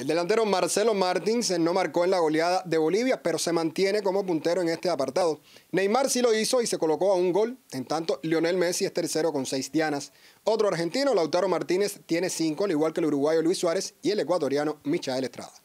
El delantero Marcelo Martins eh, no marcó en la goleada de Bolivia, pero se mantiene como puntero en este apartado. Neymar sí lo hizo y se colocó a un gol. En tanto, Lionel Messi es tercero con seis dianas. Otro argentino, Lautaro Martínez, tiene cinco, al igual que el uruguayo Luis Suárez y el ecuatoriano Michael Estrada.